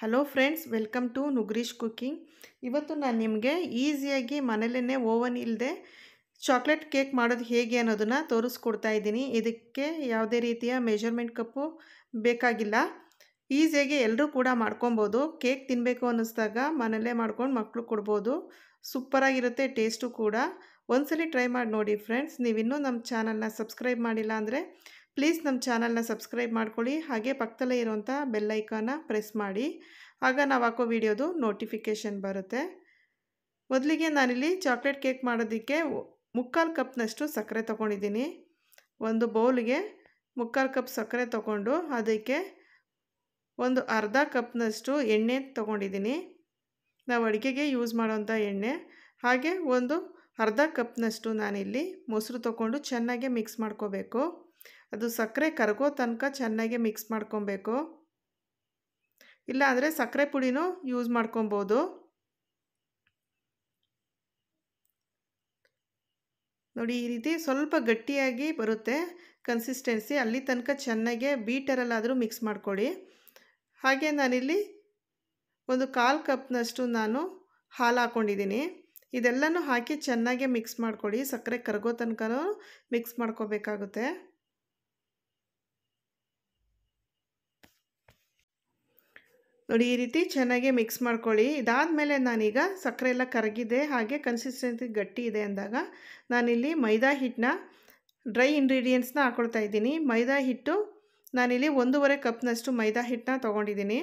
hello friends welcome to ನುಗ್ರೀಶ್ cooking ಇವತ್ತು ನಾನು ನಿಮಗೆ ಈಸಿಯಾಗಿ ಮನೇಲೇ ಓವನ್ ಇಲ್ಲದೆ ಚಾಕ್ಲೇಟ್ ಕೇಕ್ ಮಾಡೋದು ಹೇಗೆ ಅನ್ನೋದನ್ನು ತೋರಿಸ್ಕೊಡ್ತಾ ಇದ್ದೀನಿ ಇದಕ್ಕೆ ಯಾವುದೇ ರೀತಿಯ ಮೆಜರ್ಮೆಂಟ್ ಕಪ್ಪು ಬೇಕಾಗಿಲ್ಲ ಈಸಿಯಾಗಿ ಎಲ್ಲರೂ ಕೂಡ ಮಾಡ್ಕೊಬೋದು ಕೇಕ್ ತಿನ್ನಬೇಕು ಅನ್ನಿಸ್ದಾಗ ಮನೇಲೇ ಮಾಡ್ಕೊಂಡು ಮಕ್ಕಳು ಕೊಡ್ಬೋದು ಸೂಪರಾಗಿರುತ್ತೆ ಟೇಸ್ಟು ಕೂಡ ಒಂದ್ಸಲಿ ಟ್ರೈ ಮಾಡಿ ನೋಡಿ ಫ್ರೆಂಡ್ಸ್ ನೀವಿನ್ನೂ ನಮ್ಮ ಚಾನಲ್ನ ಸಬ್ಸ್ಕ್ರೈಬ್ ಮಾಡಿಲ್ಲ ಅಂದರೆ ಪ್ಲೀಸ್ ನಮ್ಮ ಚಾನಲ್ನ ಸಬ್ಸ್ಕ್ರೈಬ್ ಮಾಡ್ಕೊಳ್ಳಿ ಹಾಗೆ ಪಕ್ಕದಲ್ಲೇ ಇರುವಂಥ ಬೆಲ್ಲೈಕಾನ ಪ್ರೆಸ್ ಮಾಡಿ ಆಗ ನಾವು ಹಾಕೋ ವಿಡಿಯೋದು ನೋಟಿಫಿಕೇಷನ್ ಬರುತ್ತೆ ಮೊದಲಿಗೆ ನಾನಿಲ್ಲಿ ಚಾಕ್ಲೇಟ್ ಕೇಕ್ ಮಾಡೋದಕ್ಕೆ ಮುಕ್ಕಾಲು ಕಪ್ನಷ್ಟು ಸಕ್ಕರೆ ತೊಗೊಂಡಿದ್ದೀನಿ ಒಂದು ಬೌಲ್ಗೆ ಮುಕ್ಕಾಲು ಕಪ್ ಸಕ್ಕರೆ ತೊಗೊಂಡು ಅದಕ್ಕೆ ಒಂದು ಅರ್ಧ ಕಪ್ನಷ್ಟು ಎಣ್ಣೆ ತೊಗೊಂಡಿದ್ದೀನಿ ನಾವು ಅಡುಗೆಗೆ ಯೂಸ್ ಮಾಡೋವಂಥ ಎಣ್ಣೆ ಹಾಗೆ ಒಂದು ಅರ್ಧ ಕಪ್ನಷ್ಟು ನಾನಿಲ್ಲಿ ಮೊಸರು ತೊಗೊಂಡು ಚೆನ್ನಾಗೆ ಮಿಕ್ಸ್ ಮಾಡ್ಕೋಬೇಕು ಅದು ಸಕ್ಕರೆ ಕರಗೋ ತನಕ ಚೆನ್ನಾಗಿ ಮಿಕ್ಸ್ ಮಾಡ್ಕೊಬೇಕು ಇಲ್ಲಾಂದರೆ ಸಕ್ಕರೆ ಪುಡಿನೂ ಯೂಸ್ ಮಾಡ್ಕೊಬೋದು ನೋಡಿ ಈ ರೀತಿ ಸ್ವಲ್ಪ ಗಟ್ಟಿಯಾಗಿ ಬರುತ್ತೆ ಕನ್ಸಿಸ್ಟೆನ್ಸಿ ಅಲ್ಲಿ ತನಕ ಚೆನ್ನಾಗೆ ಬೀಟರಲ್ಲಾದರೂ ಮಿಕ್ಸ್ ಮಾಡ್ಕೊಳ್ಳಿ ಹಾಗೆ ನಾನಿಲ್ಲಿ ಒಂದು ಕಾಲು ಕಪ್ನಷ್ಟು ನಾನು ಹಾಲು ಹಾಕ್ಕೊಂಡಿದ್ದೀನಿ ಇದೆಲ್ಲನೂ ಹಾಕಿ ಚೆನ್ನಾಗೆ ಮಿಕ್ಸ್ ಮಾಡ್ಕೊಳ್ಳಿ ಸಕ್ಕರೆ ಕರಗೋ ತನಕ ಮಿಕ್ಸ್ ಮಾಡ್ಕೋಬೇಕಾಗುತ್ತೆ ನೋಡಿ ಈ ರೀತಿ ಚೆನ್ನಾಗಿ ಮಿಕ್ಸ್ ಮಾಡ್ಕೊಳ್ಳಿ ಇದಾದ ಮೇಲೆ ನಾನೀಗ ಸಕ್ಕರೆ ಎಲ್ಲ ಕರಗಿದೆ ಹಾಗೆ ಕನ್ಸಿಸ್ಟೆನ್ಸಿ ಗಟ್ಟಿ ಇದೆ ಅಂದಾಗ ನಾನಿಲ್ಲಿ ಮೈದಾ ಹಿಟ್ಟನ್ನ ಡ್ರೈ ಇಂಗ್ರೀಡಿಯೆಂಟ್ಸ್ನ ಹಾಕೊಳ್ತಾ ಇದ್ದೀನಿ ಮೈದಾ ಹಿಟ್ಟು ನಾನಿಲ್ಲಿ ಒಂದೂವರೆ ಕಪ್ನಷ್ಟು ಮೈದಾ ಹಿಟ್ಟನ್ನ ತೊಗೊಂಡಿದ್ದೀನಿ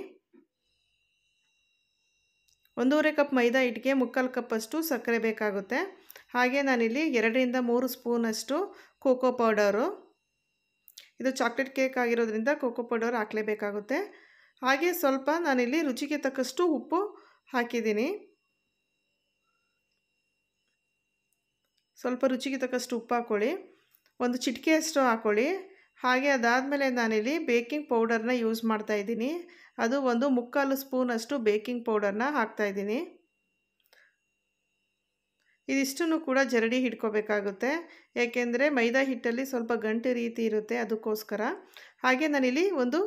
ಒಂದೂವರೆ ಕಪ್ ಮೈದಾ ಹಿಟ್ಟಿಗೆ ಮುಕ್ಕಾಲು ಕಪ್ಪಷ್ಟು ಸಕ್ಕರೆ ಬೇಕಾಗುತ್ತೆ ಹಾಗೆ ನಾನಿಲ್ಲಿ ಎರಡರಿಂದ ಮೂರು ಸ್ಪೂನಷ್ಟು ಕೋಕೋ ಪೌಡರು ಇದು ಚಾಕ್ಲೇಟ್ ಕೇಕ್ ಆಗಿರೋದ್ರಿಂದ ಕೋಕೋ ಪೌಡರ್ ಹಾಕಲೇಬೇಕಾಗುತ್ತೆ ಹಾಗೆ ಸ್ವಲ್ಪ ನಾನಿಲ್ಲಿ ರುಚಿಗೆ ತಕ್ಕಷ್ಟು ಉಪ್ಪು ಹಾಕಿದ್ದೀನಿ ಸ್ವಲ್ಪ ರುಚಿಗೆ ತಕ್ಕಷ್ಟು ಉಪ್ಪು ಹಾಕ್ಕೊಳ್ಳಿ ಒಂದು ಚಿಟಿಕೆಯಷ್ಟು ಹಾಕ್ಕೊಳ್ಳಿ ಹಾಗೆ ಅದಾದಮೇಲೆ ನಾನಿಲ್ಲಿ ಬೇಕಿಂಗ್ ಪೌಡರ್ನ ಯೂಸ್ ಮಾಡ್ತಾಯಿದ್ದೀನಿ ಅದು ಒಂದು ಮುಕ್ಕಾಲು ಸ್ಪೂನಷ್ಟು ಬೇಕಿಂಗ್ ಪೌಡರ್ನ ಹಾಕ್ತಾಯಿದ್ದೀನಿ ಇದಿಷ್ಟು ಕೂಡ ಜರಡಿ ಹಿಡ್ಕೋಬೇಕಾಗುತ್ತೆ ಏಕೆಂದರೆ ಮೈದಾ ಹಿಟ್ಟಲ್ಲಿ ಸ್ವಲ್ಪ ಗಂಟು ರೀತಿ ಇರುತ್ತೆ ಅದಕ್ಕೋಸ್ಕರ ಹಾಗೆ ನಾನಿಲ್ಲಿ ಒಂದು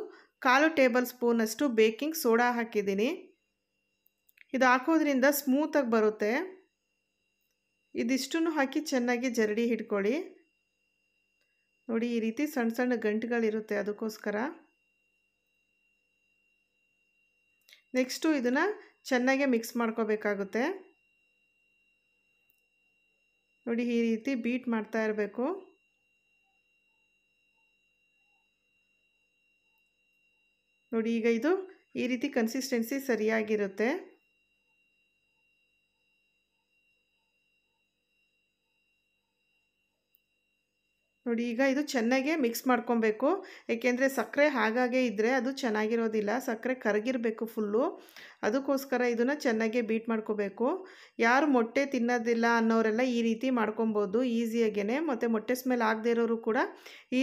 ಕಾಲು ಟೇಬಲ್ ಸ್ಪೂನಷ್ಟು ಬೇಕಿಂಗ್ ಸೋಡಾ ಹಾಕಿದ್ದೀನಿ ಇದು ಹಾಕೋದ್ರಿಂದ ಸ್ಮೂತಾಗಿ ಬರುತ್ತೆ ಇದಿಷ್ಟನ್ನು ಹಾಕಿ ಚೆನ್ನಾಗಿ ಜರಡಿ ಹಿಡ್ಕೊಳ್ಳಿ ನೋಡಿ ಈ ರೀತಿ ಸಣ್ಣ ಸಣ್ಣ ಗಂಟುಗಳಿರುತ್ತೆ ಅದಕ್ಕೋಸ್ಕರ ನೆಕ್ಸ್ಟು ಇದನ್ನು ಚೆನ್ನಾಗೆ ಮಿಕ್ಸ್ ಮಾಡ್ಕೋಬೇಕಾಗುತ್ತೆ ನೋಡಿ ಈ ರೀತಿ ಬೀಟ್ ಮಾಡ್ತಾ ಇರಬೇಕು ನೋಡಿ ಈಗ ಇದು ಈ ರೀತಿ ಕನ್ಸಿಸ್ಟೆನ್ಸಿ ಸರಿಯಾಗಿರುತ್ತೆ ನೋಡಿ ಈಗ ಇದು ಚೆನ್ನಾಗೆ ಮಿಕ್ಸ್ ಮಾಡ್ಕೊಬೇಕು ಏಕೆಂದರೆ ಸಕ್ಕರೆ ಹಾಗಾಗೆ ಇದ್ದರೆ ಅದು ಚೆನ್ನಾಗಿರೋದಿಲ್ಲ ಸಕ್ಕರೆ ಕರಗಿರಬೇಕು ಫುಲ್ಲು ಅದಕ್ಕೋಸ್ಕರ ಇದನ್ನು ಚೆನ್ನಾಗೆ ಬೀಟ್ ಮಾಡ್ಕೋಬೇಕು ಯಾರು ಮೊಟ್ಟೆ ತಿನ್ನೋದಿಲ್ಲ ಅನ್ನೋರೆಲ್ಲ ಈ ರೀತಿ ಮಾಡ್ಕೊಬೋದು ಈಸಿಯಾಗೇ ಮತ್ತು ಮೊಟ್ಟೆ ಸ್ಮೆಲ್ ಆಗದೇ ಇರೋರು ಕೂಡ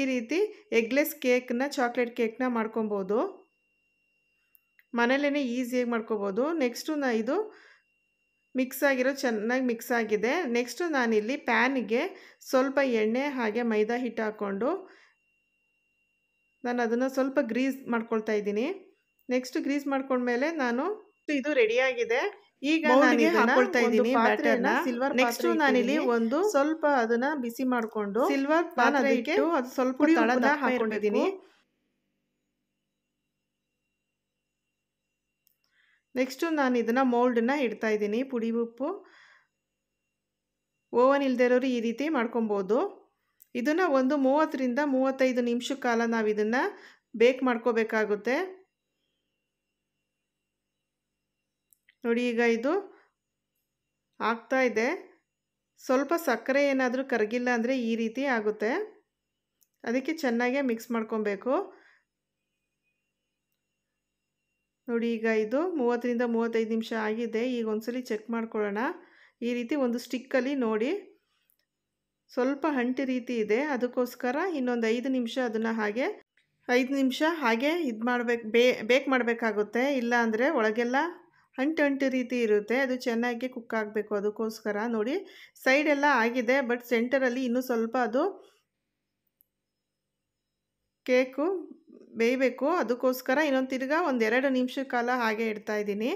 ಈ ರೀತಿ ಎಗ್ಲೆಸ್ ಕೇಕ್ನ ಚಾಕ್ಲೇಟ್ ಕೇಕ್ನ ಮಾಡ್ಕೊಬೋದು ಮನೇಲೇ ಈಸಿಯಾಗಿ ಮಾಡ್ಕೋಬೋದು ನೆಕ್ಸ್ಟು ನಾ ಇದು ಮಿಕ್ಸ್ ಆಗಿರೋ ಚೆನ್ನಾಗಿ ಮಿಕ್ಸ್ ಆಗಿದೆ ನೆಕ್ಸ್ಟು ನಾನಿಲ್ಲಿ ಪ್ಯಾನಿಗೆ ಸ್ವಲ್ಪ ಎಣ್ಣೆ ಹಾಗೆ ಮೈದಾ ಹಿಟ್ಟು ಹಾಕ್ಕೊಂಡು ನಾನು ಅದನ್ನು ಸ್ವಲ್ಪ ಗ್ರೀಸ್ ಮಾಡ್ಕೊಳ್ತಾ ಇದ್ದೀನಿ ನೆಕ್ಸ್ಟ್ ಗ್ರೀಸ್ ಮಾಡ್ಕೊಂಡ್ಮೇಲೆ ನಾನು ಇದು ರೆಡಿಯಾಗಿದೆ ಈಗ ನಾನು ಹಾಕೊಳ್ತಾ ಇದ್ದೀನಿ ಬ್ಯಾಟರ್ನ ಸಿಲ್ವರ್ ನೆಕ್ಸ್ಟ್ ನಾನಿಲ್ಲಿ ಒಂದು ಸ್ವಲ್ಪ ಅದನ್ನ ಬಿಸಿ ಮಾಡ್ಕೊಂಡು ಸಿಲ್ವರ್ ಪಾನ್ ಅದಕ್ಕೆ ಅದು ಸ್ವಲ್ಪ ತಳದ ಹಾಕೊಂಡಿದ್ದೀನಿ ನೆಕ್ಸ್ಟು ನಾನು ಇದನ್ನು ಇಡ್ತಾ ಇದ್ದೀನಿ ಪುಡಿ ಉಪ್ಪು ಓವನ್ ಇರೋರು ಈ ರೀತಿ ಮಾಡ್ಕೊಬೋದು ಇದನ್ನು ಒಂದು ಮೂವತ್ತರಿಂದ ಮೂವತ್ತೈದು ನಿಮಿಷ ಕಾಲ ನಾವು ಇದನ್ನು ಬೇಕ್ ಮಾಡ್ಕೋಬೇಕಾಗುತ್ತೆ ನೋಡಿ ಈಗ ಇದು ಆಗ್ತಾ ಇದೆ ಸ್ವಲ್ಪ ಸಕ್ಕರೆ ಏನಾದರೂ ಕರಗಿಲ್ಲ ಅಂದರೆ ಈ ರೀತಿ ಆಗುತ್ತೆ ಅದಕ್ಕೆ ಚೆನ್ನಾಗೆ ಮಿಕ್ಸ್ ಮಾಡ್ಕೊಬೇಕು ನೋಡಿ ಈಗ ಇದು ಮೂವತ್ತರಿಂದ ಮೂವತ್ತೈದು ನಿಮಿಷ ಆಗಿದೆ ಈಗ ಒಂದ್ಸಲಿ ಚೆಕ್ ಮಾಡ್ಕೊಳ್ಳೋಣ ಈ ರೀತಿ ಒಂದು ಸ್ಟಿಕ್ಕಲ್ಲಿ ನೋಡಿ ಸ್ವಲ್ಪ ಹಂಟಿ ರೀತಿ ಇದೆ ಅದಕ್ಕೋಸ್ಕರ ಇನ್ನೊಂದು ಐದು ನಿಮಿಷ ಅದನ್ನು ಹಾಗೆ ಐದು ನಿಮಿಷ ಹಾಗೆ ಇದು ಮಾಡಬೇಕು ಬೇ ಬೇಕ್ ಮಾಡಬೇಕಾಗುತ್ತೆ ಇಲ್ಲ ಅಂದರೆ ಒಳಗೆಲ್ಲ ಹಂಟು ಅಂಟು ರೀತಿ ಇರುತ್ತೆ ಅದು ಚೆನ್ನಾಗಿ ಕುಕ್ ಆಗಬೇಕು ಅದಕ್ಕೋಸ್ಕರ ನೋಡಿ ಸೈಡೆಲ್ಲ ಆಗಿದೆ ಬಟ್ ಸೆಂಟರಲ್ಲಿ ಇನ್ನೂ ಸ್ವಲ್ಪ ಅದು ಕೇಕು ಬೇಯಬೇಕು ಅದಕ್ಕೋಸ್ಕರ ಇನ್ನೊಂದು ತಿರ್ಗಾ ಒಂದೆರಡು ನಿಮಿಷ ಕಾಲ ಹಾಗೆ ಇಡ್ತಾ ಇದ್ದೀನಿ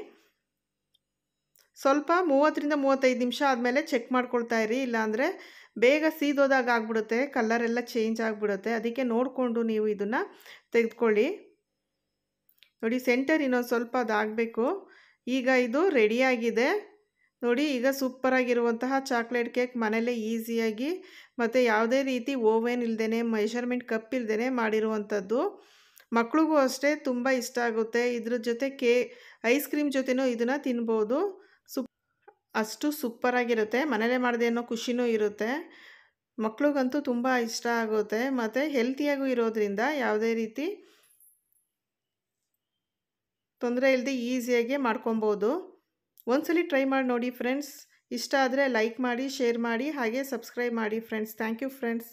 ಸ್ವಲ್ಪ ಮೂವತ್ತರಿಂದ ಮೂವತ್ತೈದು ನಿಮಿಷ ಆದಮೇಲೆ ಚೆಕ್ ಮಾಡ್ಕೊಳ್ತಾ ಇರಿ ಇಲ್ಲಾಂದರೆ ಬೇಗ ಸೀದೋದಾಗ ಆಗ್ಬಿಡುತ್ತೆ ಕಲರೆಲ್ಲ ಚೇಂಜ್ ಆಗಿಬಿಡುತ್ತೆ ಅದಕ್ಕೆ ನೋಡಿಕೊಂಡು ನೀವು ಇದನ್ನು ತೆಗೆದುಕೊಳ್ಳಿ ನೋಡಿ ಸೆಂಟರ್ ಇನ್ನೊಂದು ಸ್ವಲ್ಪ ಅದಾಗಬೇಕು ಈಗ ಇದು ರೆಡಿಯಾಗಿದೆ ನೋಡಿ ಈಗ ಸೂಪರಾಗಿರುವಂತಹ ಚಾಕ್ಲೇಟ್ ಕೇಕ್ ಮನೆಯಲ್ಲೇ ಈಸಿಯಾಗಿ ಮತ್ತು ಯಾವುದೇ ರೀತಿ ಓವೆನ್ ಇಲ್ಲದೇ ಮೆಷರ್ಮೆಂಟ್ ಕಪ್ ಇಲ್ಲದೇ ಮಾಡಿರುವಂಥದ್ದು ಮಕ್ಳಿಗೂ ಅಷ್ಟೇ ತುಂಬ ಇಷ್ಟ ಆಗುತ್ತೆ ಇದ್ರ ಜೊತೆ ಕೇ ಐಸ್ ಕ್ರೀಮ್ ಜೊತೆನೂ ಇದನ್ನು ತಿನ್ಬೋದು ಸುಪ್ ಅಷ್ಟು ಸೂಪರಾಗಿರುತ್ತೆ ಮನೇಲೇ ಮಾಡಿದೆ ಅನ್ನೋ ಖುಷಿನೂ ಇರುತ್ತೆ ಮಕ್ಳಿಗಂತೂ ತುಂಬ ಇಷ್ಟ ಆಗುತ್ತೆ ಮತ್ತು ಹೆಲ್ತಿಯಾಗೂ ಇರೋದ್ರಿಂದ ಯಾವುದೇ ರೀತಿ ತೊಂದರೆ ಇಲ್ಲದೆ ಈಸಿಯಾಗಿ ಮಾಡ್ಕೊಬೋದು ಒಂದ್ಸಲಿ ಟ್ರೈ ಮಾಡಿ ನೋಡಿ ಫ್ರೆಂಡ್ಸ್ ಇಷ್ಟ ಆದರೆ ಲೈಕ್ ಮಾಡಿ ಶೇರ್ ಮಾಡಿ ಹಾಗೆ ಸಬ್ಸ್ಕ್ರೈಬ್ ಮಾಡಿ ಫ್ರೆಂಡ್ಸ್ ಥ್ಯಾಂಕ್ ಯು ಫ್ರೆಂಡ್ಸ್